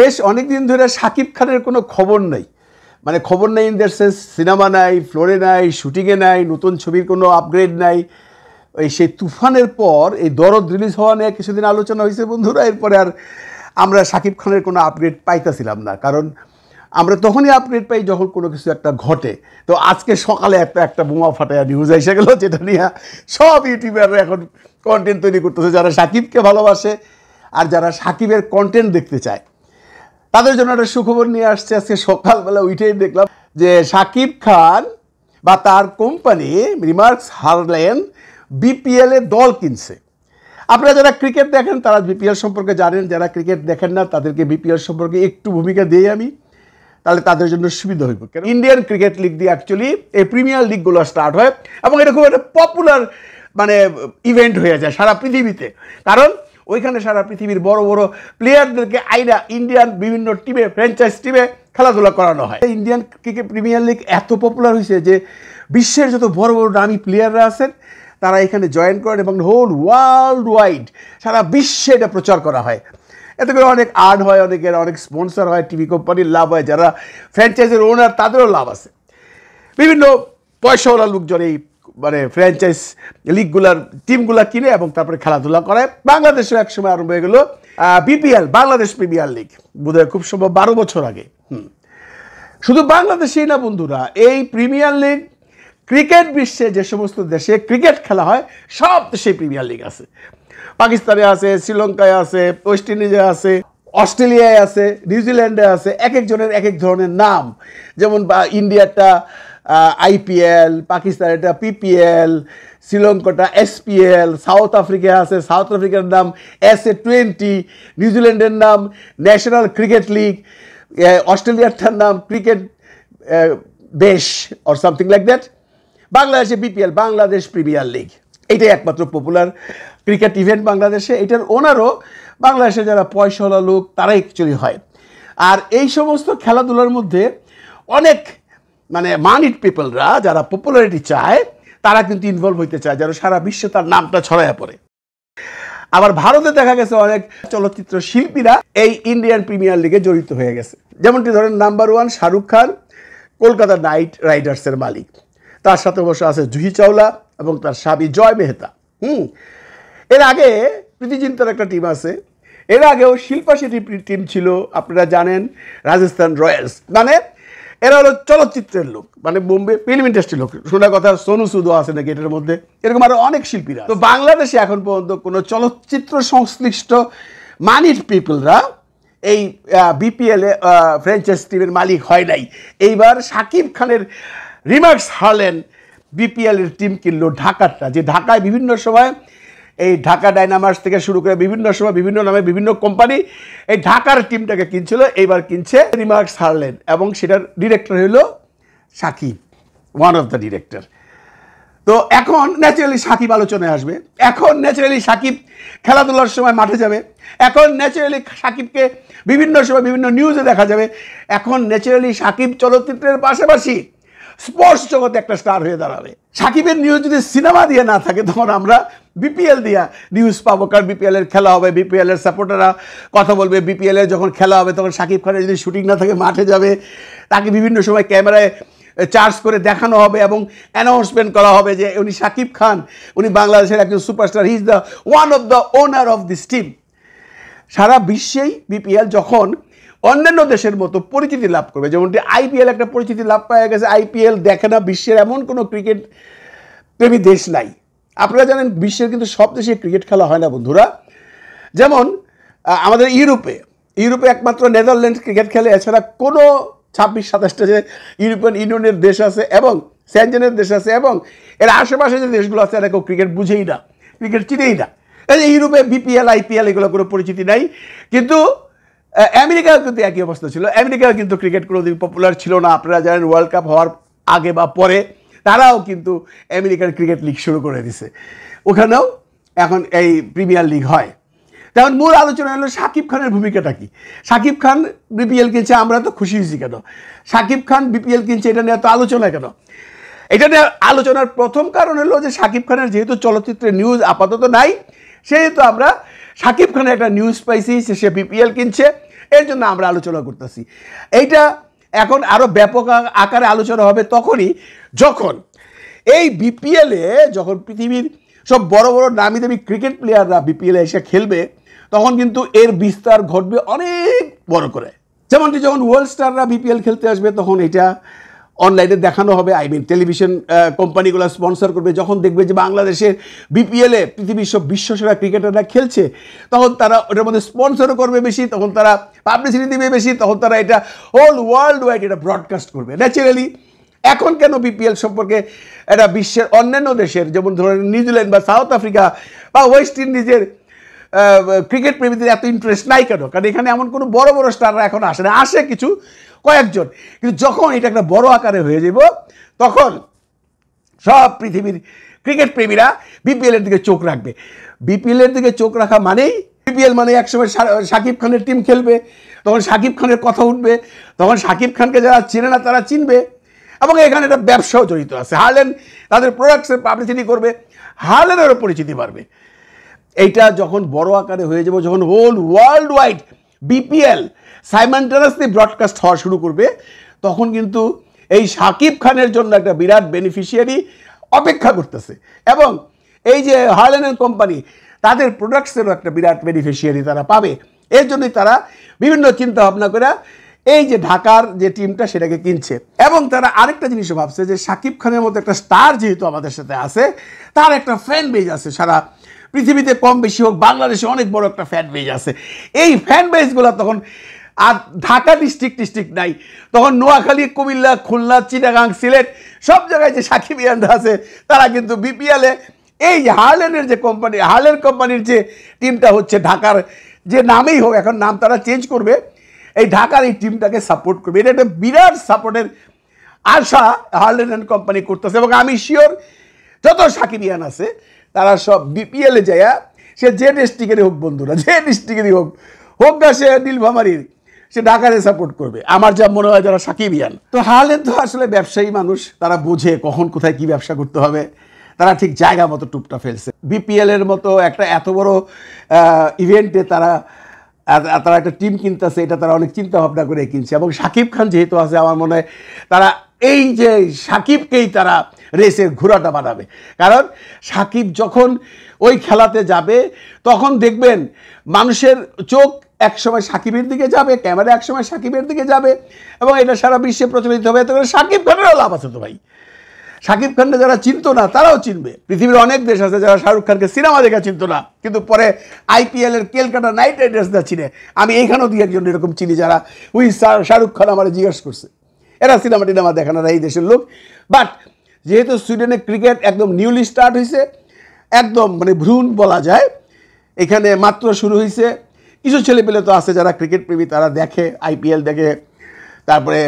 বেশ অনেক দিন ধরে সাকিব খানের কোনো খবর নেই মানে খবর নেই ইন দ্য সেন্স সিনেমা নাই ফ্লোরে নাই শুটিংয়ে নাই নতুন ছবির কোনো আপগ্রেড নাই এই সেই তুফানের পর এই দরদ রিলিজ হওয়া নিয়ে কিছুদিন আলোচনা হয়েছে বন্ধুরা এরপরে আর আমরা সাকিব খানের কোনো আপগ্রেড পাইতেছিলাম না কারণ আমরা তখনই আপগ্রেড পাই যখন কোনো কিছু একটা ঘটে তো আজকে সকালে একটা একটা বোমা ফাটায় নিউজ এসে গেল যেটা নিয়ে সব ইউটিউবাররা এখন কন্টেন্ট তৈরি করতেছে যারা সাকিবকে ভালোবাসে আর যারা সাকিবের কন্টেন্ট দেখতে চায় তাদের জন্য একটা সুখবর নিয়ে আসছে আজকে সকালবেলা উঠেই দেখলাম যে সাকিব খান বা তার কোম্পানি রিমার্কস হারলেন বিপিএলে দল কিনছে আপনারা যারা ক্রিকেট দেখেন তারা বিপিএল সম্পর্কে জানেন যারা ক্রিকেট দেখেন না তাদেরকে বিপিএল সম্পর্কে একটু ভূমিকা দিই আমি তাহলে তাদের জন্য সুবিধা হইব কেন ইন্ডিয়ান ক্রিকেট লিগ দিয়ে অ্যাকচুয়ালি এই প্রিমিয়ার লিগগুলো স্টার্ট হয় এবং এটা খুব একটা পপুলার মানে ইভেন্ট হয়ে যায় সারা পৃথিবীতে কারণ ওইখানে সারা পৃথিবীর বড় বড় প্লেয়ারদেরকে আইরা ইন্ডিয়ান বিভিন্ন টিমে ফ্র্যাঞ্চাইজ টিমে খেলাধুলা করানো হয় ইন্ডিয়ান ক্রিকেট প্রিমিয়ার লিগ এত পপুলার হয়েছে যে বিশ্বের যত বড় বড় নামি প্লেয়াররা আছেন তারা এখানে জয়েন করেন এবং হোল ওয়ার্ল্ড ওয়াইড সারা বিশ্বে এটা প্রচার করা হয় এতে করে অনেক আর্ট হয় অনেকের অনেক স্পন্সর হয় টিভি কোম্পানির লাভ হয় যারা ফ্র্যাঞ্চাইজের ওনার তাদেরও লাভ আছে বিভিন্ন পয়সাওয়ালা লোকজন এই মানে ফ্র্যাঞ্চাইজ লিগগুলার টিমগুলা কিনে এবং তারপরে খেলাধুলা করে বাংলাদেশের এক সময় আরম্ভ হয়ে গেল বিপিএল বাংলাদেশ প্রিমিয়ার লিগ বোধহয় খুব সম্ভব বারো বছর আগে শুধু বাংলাদেশেই না বন্ধুরা এই প্রিমিয়ার লিগ ক্রিকেট বিশ্বে যে সমস্ত দেশে ক্রিকেট খেলা হয় সব দেশে প্রিমিয়ার লিগ আছে পাকিস্তানে আছে শ্রীলঙ্কায় আছে ওয়েস্ট ইন্ডিজে আছে অস্ট্রেলিয়ায় আছে নিউজিল্যান্ডে আছে এক একজনের এক এক ধরনের নাম যেমন ইন্ডিয়াটা আইপিএল পাকিস্তান এটা পিপিএল শ্রীলঙ্কাটা এসপিএল সাউথ আফ্রিকা আছে সাউথ আফ্রিকার নাম এস এ টোয়েন্টি নিউজিল্যান্ডের নাম ন্যাশনাল ক্রিকেট লিগ অস্ট্রেলিয়ারটার নাম ক্রিকেট দেশ অর সামথিং লাইক দ্যাট বাংলাদেশে বিপিএল বাংলাদেশ প্রিমিয়ার লিগ এটাই একমাত্র পপুলার ক্রিকেট ইভেন্ট বাংলাদেশে এটার ওনারও বাংলাদেশে যারা পয়সাওয়ালা লোক তারাই অ্যাকচুয়ালি হয় আর এই সমস্ত খেলাধুলার মধ্যে অনেক মানে মানিড পিপলরা যারা পপুলারিটি চায় তারা কিন্তু ইনভলভ হইতে চায় যারা সারা বিশ্বে তার নামটা ছড়াইয়া পড়ে আবার ভারতে দেখা গেছে অনেক চলচ্চিত্র শিল্পীরা এই ইন্ডিয়ান প্রিমিয়ার লিগে জড়িত হয়ে গেছে যেমনটি ধরেন number one Shahrukh Khan Kolkata knight রাইডার্সের মালিক তার সাথে অবশ্য আছে জুহি চাওলা এবং তার স্বামী জয় মেহতা হুম এর আগে প্রীতিচিন্তার একটা টিম আছে এর আগেও শিল্পা শেঠি টিম ছিল আপনারা জানেন রাজস্থান রয়্যালস মানে এরা হলো চলচ্চিত্রের লোক মানে বোম্বে ফিল্ম ইন্ডাস্ট্রির লোক শোনা কথা সোনু সুদো আছে নাকি এটার মধ্যে এরকম আরও অনেক শিল্পীরা তো বাংলাদেশে এখন পর্যন্ত কোনো চলচ্চিত্র সংশ্লিষ্ট মানির পিপলরা এই বিপিএলে ফ্রেঞ্চাইজ টিমের মালিক হয় নাই এইবার সাকিব খানের রিমার্কস হারলেন বিপিএলের টিম কিনলো ঢাকারটা যে ঢাকায় বিভিন্ন সময় এই ঢাকা ডাইনামার্স থেকে শুরু করে বিভিন্ন সময় বিভিন্ন নামে বিভিন্ন কোম্পানি এই ঢাকার টিমটাকে কিনছিল এইবার কিনছে রিমার্কস হারলেন এবং সেটার ডিরেক্টর হইল Shakib one of the director তো এখন ন্যাচারালি সাকিব আলোচনায় আসবে এখন ন্যাচারালি সাকিব খেলাধুলার সময় মাঠে যাবে এখন ন্যাচারালি সাকিবকে বিভিন্ন সময় বিভিন্ন নিউজে দেখা যাবে এখন ন্যাচারালি সাকিব চলচ্চিত্রের পাশাপাশি স্পোর্টস জগতে একটা স্টার হয়ে দাঁড়াবে সাকিবের নিউজ যদি সিনেমা দিয়ে না থাকে তখন আমরা বিপিএল দিয়া নিউজ পাবো কারণ বিপিএলের খেলা হবে বিপিএলের সাপোর্টাররা কথা বলবে বিপিএলের যখন খেলা হবে তখন সাকিব খানের যদি শুটিং না থাকে মাঠে যাবে তাকে বিভিন্ন সময় ক্যামেরায় চার্জ করে দেখানো হবে এবং অ্যানাউন্সমেন্ট করা হবে যে উনি সাকিব খান উনি বাংলাদেশের একজন superstar he is the one of the owner of this team সারা বিশ্বেই বিপিএল যখন অন্যান্য দেশের মতো পরিচিতি লাভ করবে যেমনটি আইপিএল একটা পরিচিতি লাভ পাওয়া গেছে আইপিএল দেখে না বিশ্বের এমন কোনো ক্রিকেট প্রেমী দেশ নাই আপনারা জানেন বিশ্বের কিন্তু সব দেশে ক্রিকেট খেলা হয় না বন্ধুরা যেমন আমাদের ইউরোপে ইউরোপে একমাত্র নেদারল্যান্ড ক্রিকেট খেলে এছাড়া কোনো ছাব্বিশ সাতাশটা যে ইউরোপিয়ান ইউনিয়নের দেশ আছে এবং স্যানজেনের দেশ আছে এবং এর আশেপাশে যে দেশগুলো আছে এরা কেউ ক্রিকেট বুঝেই না ক্রিকেট চিনেই না এই যে ইউরোপে বিপিএল আইপিএল এগুলো কোনো পরিচিতি নাই কিন্তু আমেরিকাও কিন্তু একই অবস্থা ছিল আমেরিকাও কিন্তু ক্রিকেট দিন পপুলার ছিল না আপনারা জানেন ওয়ার্ল্ড কাপ হওয়ার আগে বা পরে তারাও কিন্তু আমেরিকার ক্রিকেট লিগ শুরু করে দিছে ওখানেও এখন এই প্রিমিয়ার লিগ হয় তেমন মূল আলোচনা হলো সাকিব খানের ভূমিকাটা কি সাকিব খান বিপিএল কিনছে আমরা তো খুশি হয়েছি কেন সাকিব খান বিপিএল কিনছে এটা নিয়ে এত আলোচনা কেন এটা নিয়ে আলোচনার প্রথম কারণ হলো যে সাকিব খানের যেহেতু চলচ্চিত্রের নিউজ আপাতত নাই সেহেতু আমরা সাকিব খানের একটা নিউজ পাইছি সে বিপিএল কিনছে এর জন্য আমরা আলোচনা করতেছি এইটা এখন আরো ব্যাপক আকারে আলোচনা হবে তখনই যখন এই বিপিএলে যখন পৃথিবীর সব বড় বড় নামি দামি ক্রিকেট প্লেয়াররা বিপিএলে এসে খেলবে তখন কিন্তু এর বিস্তার ঘটবে অনেক বড় করে যেমনটি যখন ওয়ার্ল্ড স্টাররা বিপিএল খেলতে আসবে তখন এটা অনলাইনে দেখানো হবে আই মিন টেলিভিশন কোম্পানিগুলো স্পন্সর করবে যখন দেখবে যে বাংলাদেশের বিপিএলে পৃথিবীর সব বিশ্বসেরা ক্রিকেটাররা খেলছে তখন তারা ওটার মধ্যে স্পন্সরও করবে বেশি তখন তারা পাবলিসিটি দেবে বেশি তখন তারা এটা হোল ওয়ার্ল্ড ওয়াইড এটা ব্রডকাস্ট করবে ন্যাচারালি এখন কেন বিপিএল সম্পর্কে এটা বিশ্বের অন্যান্য দেশের যেমন ধরেন নিউজিল্যান্ড বা সাউথ আফ্রিকা বা ওয়েস্ট ইন্ডিজের ক্রিকেট প্রেমীদের এত ইন্টারেস্ট নাই কেন কারণ এখানে এমন কোনো বড় বড় স্টাররা এখন আসে না আসে কিছু কয়েকজন কিন্তু যখন এটা একটা বড় আকারে হয়ে যাব তখন সব পৃথিবীর ক্রিকেট প্রেমীরা বিপিএলের দিকে চোখ রাখবে বিপিএলের দিকে চোখ রাখা মানেই বিপিএল মানে একসময় সাকিব খানের টিম খেলবে তখন সাকিব খানের কথা উঠবে তখন সাকিব খানকে যারা চেনে না তারা চিনবে এবং এখানে একটা ব্যবসাও জড়িত আছে হারলেন তাদের প্রোডাক্টসের পাবলিসিটি করবে হারলেনেরও পরিচিতি বাড়বে এইটা যখন বড় আকারে হয়ে যাবে যখন whole world wide BPL simultaneously broadcast হওয়া শুরু করবে তখন কিন্তু এই সাকিব খানের জন্য একটা বিরাট বেনিফিশিয়ারি অপেক্ষা করতেছে এবং এই যে হার্লেন কোম্পানি তাদের প্রোডাক্টসেরও একটা বিরাট বেনিফিশিয়ারি তারা পাবে এর জন্যই তারা বিভিন্ন চিন্তা ভাবনা করে এই যে ঢাকার যে টিমটা সেটাকে কিনছে এবং তারা আরেকটা জিনিসও ভাবছে যে সাকিব খানের মতো একটা স্টার যেহেতু আমাদের সাথে আছে তার একটা ফ্যান বেজ আছে সারা পৃথিবীতে কম বেশি হোক বাংলাদেশে অনেক বড় একটা ফ্যান বেজ আছে এই ফ্যান বেজগুলো তখন আর ঢাকা ডিস্ট্রিক্ট ডিস্ট্রিক্ট নাই তখন নোয়াখালী কুমিল্লা খুলনা চিটাগাং সিলেট সব জায়গায় যে সাকিব ইয়ানরা আছে তারা কিন্তু বিপিএলে এই হার্লেনের যে কোম্পানি হার্লেন কোম্পানির যে টিমটা হচ্ছে ঢাকার যে নামেই হোক এখন নাম তারা চেঞ্জ করবে এই ঢাকার এই টিমটাকে সাপোর্ট করবে এটা একটা বিরাট সাপোর্টের আশা হার্লেন কোম্পানি করতেছে এবং আমি শিওর যত সাকিব ইয়ান আছে তারা সব বিপিএলে যাইয়া সে যে ডিস্ট্রিক্টেরই হোক বন্ধুরা যে ডিস্ট্রিক্টেরই হোক হোক না সে নীলভামারির সে ঢাকারে সাপোর্ট করবে আমার যা মনে হয় যারা সাকিবিয়ান তো হালে তো আসলে ব্যবসায়ী মানুষ তারা বোঝে কখন কোথায় কি ব্যবসা করতে হবে তারা ঠিক জায়গা মতো টুপটা ফেলছে বিপিএলের মতো একটা এত বড় ইভেন্টে তারা তারা একটা টিম কিনতেছে এটা তারা অনেক চিন্তা ভাবনা করে কিনছে এবং সাকিব খান যেহেতু আছে আমার মনে হয় তারা এই যে সাকিবকেই তারা রেসের ঘোড়াটা বানাবে কারণ সাকিব যখন ওই খেলাতে যাবে তখন দেখবেন মানুষের চোখ একসময় সাকিবের দিকে যাবে ক্যামেরা একসময় সাকিবের দিকে যাবে এবং এটা সারা বিশ্বে প্রচলিত হবে তবে সাকিব খানেরও লাভ আছে তো ভাই শাকিব খানকে যারা চিনত না তারাও চিনবে পৃথিবীর অনেক দেশ আছে যারা শাহরুখ খানকে সিনেমা দেখে চিনত না কিন্তু পরে আইপিএলের কেলকাটা নাইট রাইডার্সরা চিনে আমি এইখানেও দিয়ে একজন এরকম চিনি যারা উই শাহরুখ খান আমার জিজ্ঞেস করছে এরা সিনেমা টিনেমা দেখে না এই দেশের লোক বাট যেহেতু সুইডেনে ক্রিকেট একদম নিউলি স্টার্ট হয়েছে একদম মানে ভ্রূণ বলা যায় এখানে মাত্র শুরু হয়েছে কিছু ছেলেপেলে তো আছে যারা ক্রিকেট প্রেমী তারা দেখে আইপিএল দেখে তারপরে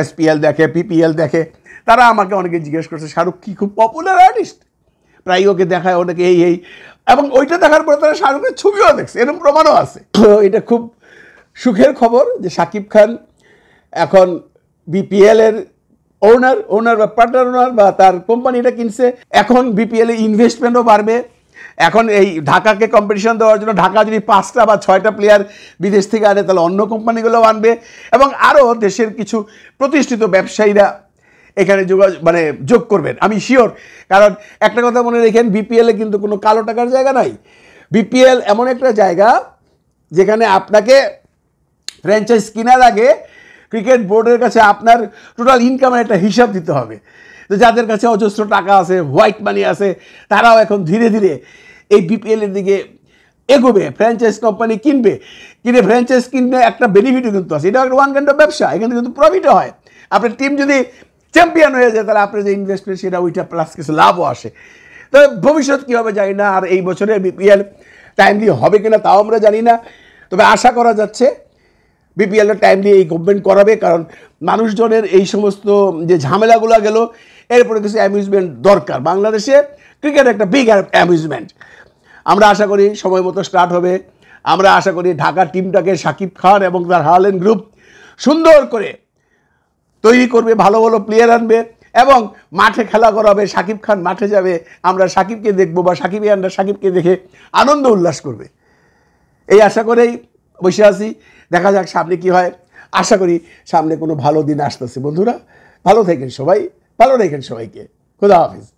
এসপিএল দেখে পিপিএল দেখে তারা আমাকে অনেকে জিজ্ঞেস করছে শাহরুখ কি খুব পপুলার আর্টিস্ট প্রায় ওকে দেখায় অনেকে এই এই এবং ওইটা দেখার পরে তারা শাহরুখের ছবিও দেখছে এরকম প্রমাণও আছে তো এটা খুব সুখের খবর যে সাকিব খান এখন বিপিএলের ওনার ওনার বা পার্টনার ওনার বা তার কোম্পানিটা কিনছে এখন বিপিএলে ইনভেস্টমেন্টও বাড়বে এখন এই ঢাকাকে কম্পিটিশন দেওয়ার জন্য ঢাকা যদি পাঁচটা বা ছয়টা প্লেয়ার বিদেশ থেকে আনে তাহলে অন্য কোম্পানিগুলোও আনবে এবং আরও দেশের কিছু প্রতিষ্ঠিত ব্যবসায়ীরা এখানে যোগাযোগ মানে যোগ করবেন আমি শিওর কারণ একটা কথা মনে রেখেন বিপিএলে কিন্তু কোনো কালো টাকার জায়গা নাই বিপিএল এমন একটা জায়গা যেখানে আপনাকে ফ্র্যাঞ্চাইজ কেনার আগে ক্রিকেট বোর্ডের কাছে আপনার টোটাল ইনকামের একটা হিসাব দিতে হবে তো যাদের কাছে অজস্র টাকা আছে হোয়াইট মানি আছে তারাও এখন ধীরে ধীরে এই বিপিএলের দিকে এগোবে ফ্র্যাঞ্চাইজ কোম্পানি কিনবে কিনে ফ্র্যাঞ্চাইজ কিনবে একটা বেনিফিটও কিন্তু আছে এটা একটা ওয়ান কাইন্ড ব্যবসা এখানে কিন্তু প্রফিটও হয় আপনার টিম যদি চ্যাম্পিয়ন হয়ে যায় তাহলে আপনার যে ইনভেস্টমেন্ট সেটা ওইটা প্লাস কিছু লাভও আসে তবে ভবিষ্যৎ কী হবে জানি না আর এই বছরের বিপিএল টাইমলি হবে কিনা তাও আমরা জানি না তবে আশা করা যাচ্ছে বিপিএলটা টাইমলি এই গভর্নমেন্ট করাবে কারণ মানুষজনের এই সমস্ত যে ঝামেলাগুলো গেল এরপরে কিছু অ্যামিউজমেন্ট দরকার বাংলাদেশে ক্রিকেট একটা বিগ অ্যামিউজমেন্ট আমরা আশা করি সময় মতো স্টার্ট হবে আমরা আশা করি ঢাকা টিমটাকে সাকিব খান এবং তার হারলেন গ্রুপ সুন্দর করে তৈরি করবে ভালো ভালো প্লেয়ার আনবে এবং মাঠে খেলা করাবে সাকিব খান মাঠে যাবে আমরা সাকিবকে দেখব বা সাকিব আন্ডার সাকিবকে দেখে আনন্দ উল্লাস করবে এই আশা করেই বসে আছি দেখা যাক সামনে কি হয় আশা করি সামনে কোনো ভালো দিন আসতেছে বন্ধুরা ভালো থাকেন সবাই ভালো রেখেন সবাইকে খুদা হাফিজ